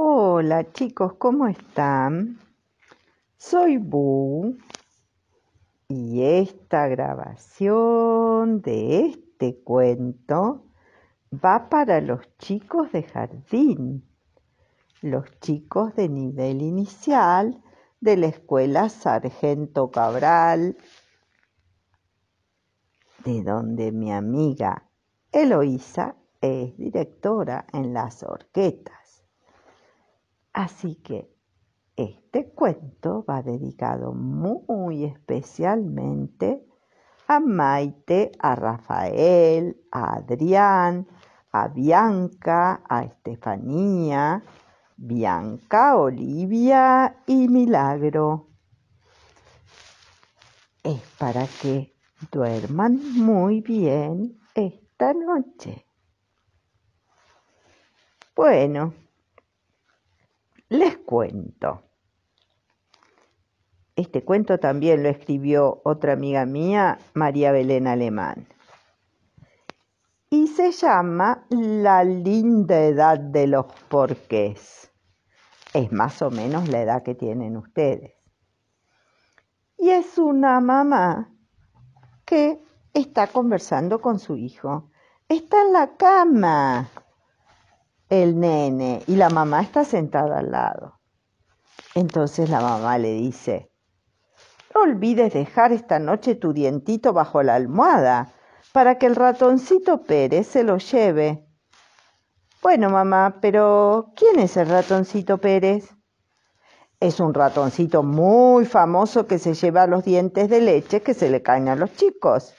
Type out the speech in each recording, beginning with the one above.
Hola chicos, ¿cómo están? Soy Bu y esta grabación de este cuento va para los chicos de jardín, los chicos de nivel inicial de la escuela Sargento Cabral, de donde mi amiga Eloísa es directora en las orquetas. Así que este cuento va dedicado muy especialmente a Maite, a Rafael, a Adrián, a Bianca, a Estefanía, Bianca, Olivia y Milagro. Es para que duerman muy bien esta noche. Bueno. Les cuento. Este cuento también lo escribió otra amiga mía, María Belén Alemán. Y se llama La linda edad de los porqués. Es más o menos la edad que tienen ustedes. Y es una mamá que está conversando con su hijo. Está en la cama el nene y la mamá está sentada al lado. Entonces la mamá le dice, no olvides dejar esta noche tu dientito bajo la almohada para que el ratoncito Pérez se lo lleve. Bueno, mamá, pero ¿quién es el ratoncito Pérez? Es un ratoncito muy famoso que se lleva los dientes de leche que se le caen a los chicos.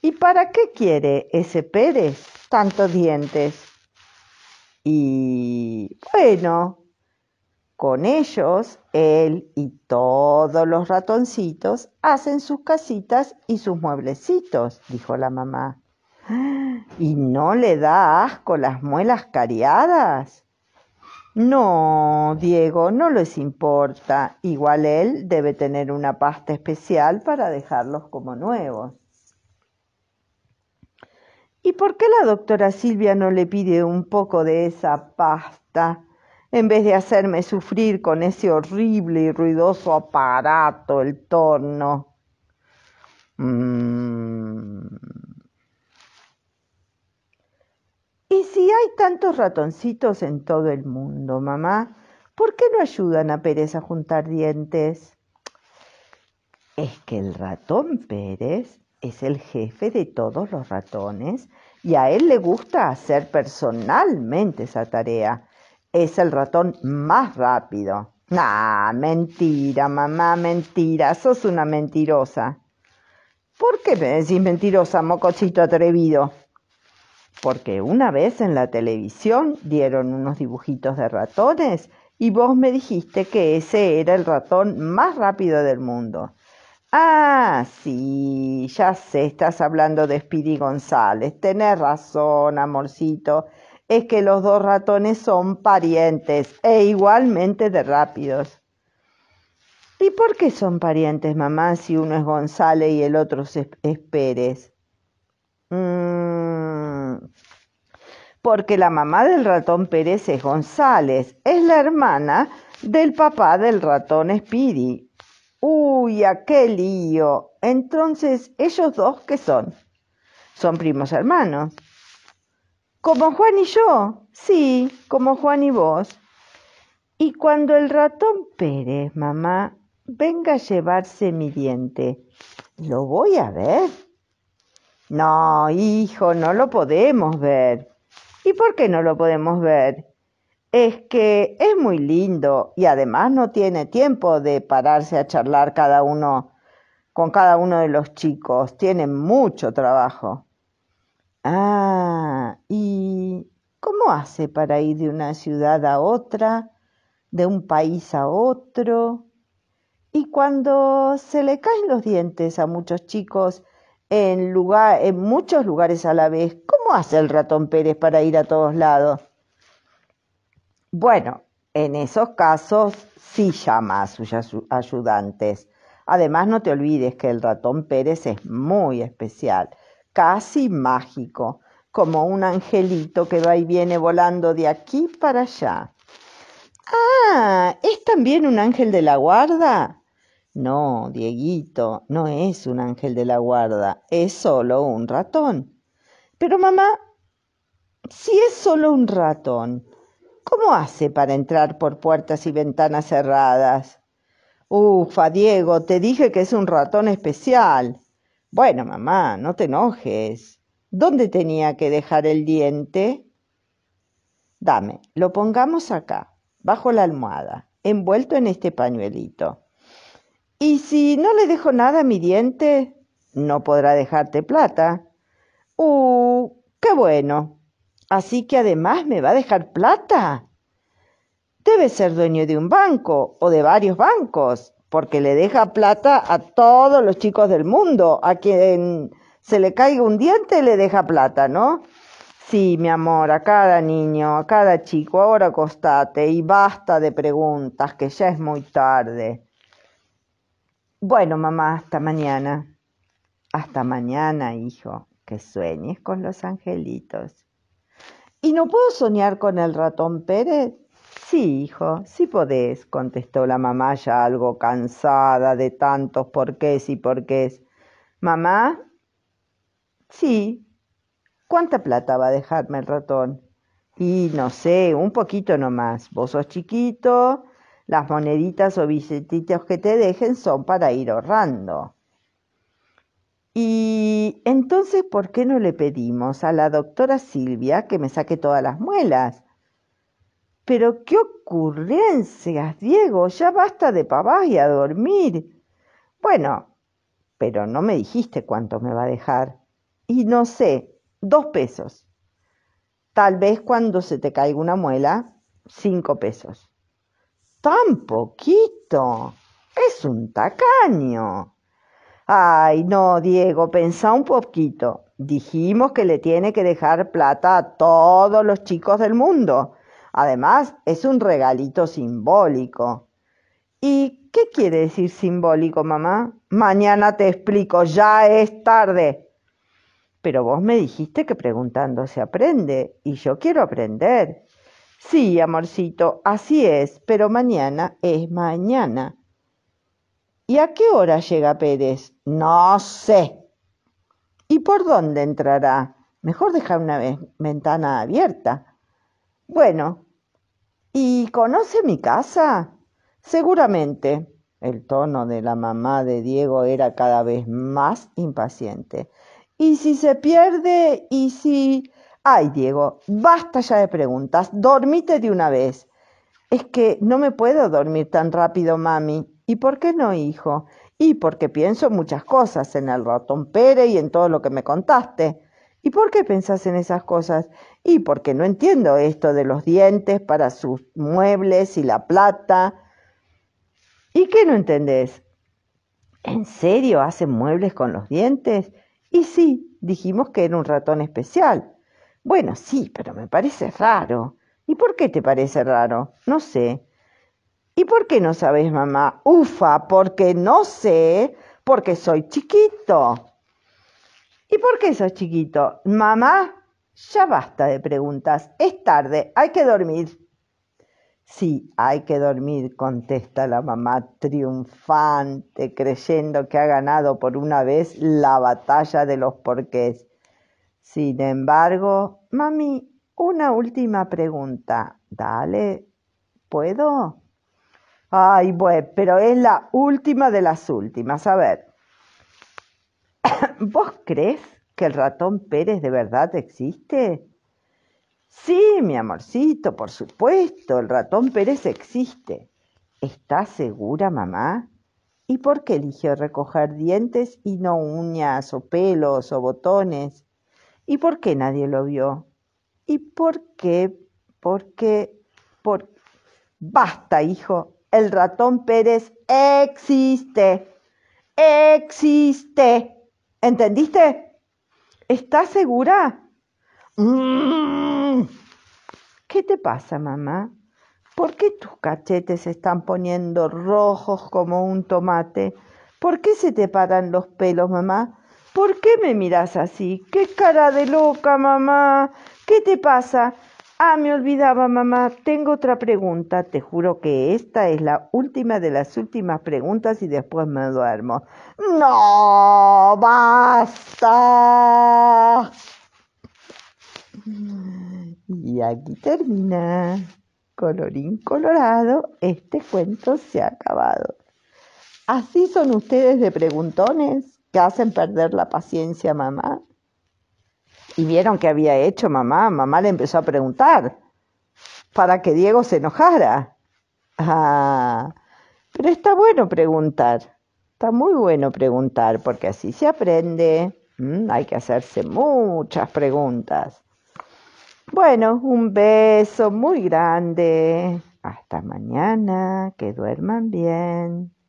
¿Y para qué quiere ese Pérez tantos dientes? Y bueno, con ellos, él y todos los ratoncitos hacen sus casitas y sus mueblecitos, dijo la mamá. ¿Y no le da asco las muelas cariadas? No, Diego, no les importa. Igual él debe tener una pasta especial para dejarlos como nuevos. ¿Y por qué la doctora Silvia no le pide un poco de esa pasta en vez de hacerme sufrir con ese horrible y ruidoso aparato, el torno? Mm. ¿Y si hay tantos ratoncitos en todo el mundo, mamá? ¿Por qué no ayudan a Pérez a juntar dientes? Es que el ratón Pérez es el jefe de todos los ratones y a él le gusta hacer personalmente esa tarea. Es el ratón más rápido. Ah, mentira, mamá, mentira, sos una mentirosa. ¿Por qué me decís mentirosa, mocochito atrevido? Porque una vez en la televisión dieron unos dibujitos de ratones y vos me dijiste que ese era el ratón más rápido del mundo. Ah, sí, ya sé, estás hablando de Speedy González. Tenés razón, amorcito. Es que los dos ratones son parientes e igualmente de rápidos. ¿Y por qué son parientes, mamá, si uno es González y el otro es, Pérez? Mm. porque la mamá del ratón Pérez es González, es la hermana del papá del ratón Speedy. Uy, a qué lío. Entonces, ¿ellos dos qué son? Son primos hermanos. Como Juan y yo. Sí, como Juan y vos. Y cuando el ratón Pérez, mamá, venga a llevarse mi diente, ¿lo voy a ver? No, hijo, no lo podemos ver. ¿Y por qué no lo podemos ver? es que es muy lindo y además no tiene tiempo de pararse a charlar cada uno con cada uno de los chicos. Tiene mucho trabajo. Ah, ¿y cómo hace para ir de una ciudad a otra, de un país a otro? Y cuando se le caen los dientes a muchos chicos en, lugar, en muchos lugares a la vez, ¿cómo hace el ratón Pérez para ir a todos lados? Bueno, en esos casos sí llama a sus ayudantes. Además, no te olvides que el ratón Pérez es muy especial, casi mágico, como un angelito que va y viene volando de aquí para allá. Ah, ¿es también un ángel de la guarda? No, Dieguito, no es un ángel de la guarda, es solo un ratón. Pero mamá, si es solo un ratón, ¿Cómo hace para entrar por puertas y ventanas cerradas? Ufa, Diego, te dije que es un ratón especial. Bueno, mamá, no te enojes. ¿Dónde tenía que dejar el diente? Dame, lo pongamos acá, bajo la almohada, envuelto en este pañuelito. ¿Y si no le dejo nada a mi diente? No podrá dejarte plata. ¡Uh! ¡Qué bueno! Así que además me va a dejar plata. Debe ser dueño de un banco o de varios bancos, porque le deja plata a todos los chicos del mundo. A quien se le caiga un diente le deja plata, ¿no? Sí, mi amor, a cada niño, a cada chico, ahora acostate y basta de preguntas, que ya es muy tarde. Bueno, mamá, hasta mañana. Hasta mañana, hijo, que sueñes con los angelitos. ¿Y no puedo soñar con el ratón Pérez? Sí, hijo, sí podés, contestó la mamá ya algo cansada de tantos porqués y porqués. ¿Mamá? Sí. ¿Cuánta plata va a dejarme el ratón? Y no sé, un poquito nomás. Vos sos chiquito, las moneditas o billetitos que te dejen son para ir ahorrando. Y entonces, ¿por qué no le pedimos a la doctora Silvia que me saque todas las muelas? Pero qué ocurrencias, Diego, ya basta de pavás y a dormir. Bueno, pero no me dijiste cuánto me va a dejar. Y no sé, dos pesos. Tal vez cuando se te caiga una muela, cinco pesos. Tan poquito. Es un tacaño. Ay, no, Diego, pensá un poquito. Dijimos que le tiene que dejar plata a todos los chicos del mundo. Además, es un regalito simbólico. ¿Y qué quiere decir simbólico, mamá? Mañana te explico, ya es tarde. Pero vos me dijiste que preguntando se aprende, y yo quiero aprender. Sí, amorcito, así es, pero mañana es mañana. ¿Y a qué hora llega Pérez? No sé. ¿Y por dónde entrará? Mejor dejar una ventana abierta. Bueno, ¿y conoce mi casa? Seguramente. El tono de la mamá de Diego era cada vez más impaciente. ¿Y si se pierde? ¿Y si... Ay, Diego, basta ya de preguntas. Dormite de una vez. Es que no me puedo dormir tan rápido, mami. ¿Y por qué no, hijo? Y porque pienso muchas cosas, en el ratón Pérez y en todo lo que me contaste. ¿Y por qué pensás en esas cosas? Y porque no entiendo esto de los dientes para sus muebles y la plata. ¿Y qué no entendés? ¿En serio hacen muebles con los dientes? Y sí, dijimos que era un ratón especial. Bueno, sí, pero me parece raro. ¿Y por qué te parece raro? No sé. ¿Y por qué no sabes, mamá? Ufa, porque no sé, porque soy chiquito. ¿Y por qué sos chiquito? Mamá, ya basta de preguntas. Es tarde, hay que dormir. Sí, hay que dormir, contesta la mamá triunfante, creyendo que ha ganado por una vez la batalla de los porqués. Sin embargo, mami, una última pregunta. Dale, ¿puedo? Ay, bueno, pero es la última de las últimas. A ver, ¿vos crees que el ratón Pérez de verdad existe? Sí, mi amorcito, por supuesto, el ratón Pérez existe. ¿Estás segura, mamá? ¿Y por qué eligió recoger dientes y no uñas o pelos o botones? ¿Y por qué nadie lo vio? ¿Y por qué? ¿Por qué? ¿Por Basta, hijo, el ratón Pérez existe. Existe. ¿Entendiste? ¿Estás segura? Mm. ¿Qué te pasa, mamá? ¿Por qué tus cachetes se están poniendo rojos como un tomate? ¿Por qué se te paran los pelos, mamá? ¿Por qué me miras así? ¡Qué cara de loca, mamá! ¿Qué te pasa? Ah, me olvidaba, mamá. Tengo otra pregunta. Te juro que esta es la última de las últimas preguntas y después me duermo. No, basta. Y aquí termina. Colorín colorado, este cuento se ha acabado. Así son ustedes de preguntones que hacen perder la paciencia, mamá y vieron qué había hecho mamá. Mamá le empezó a preguntar para que Diego se enojara. Ah, pero está bueno preguntar, está muy bueno preguntar, porque así se aprende. Hay que hacerse muchas preguntas. Bueno, un beso muy grande. Hasta mañana, que duerman bien.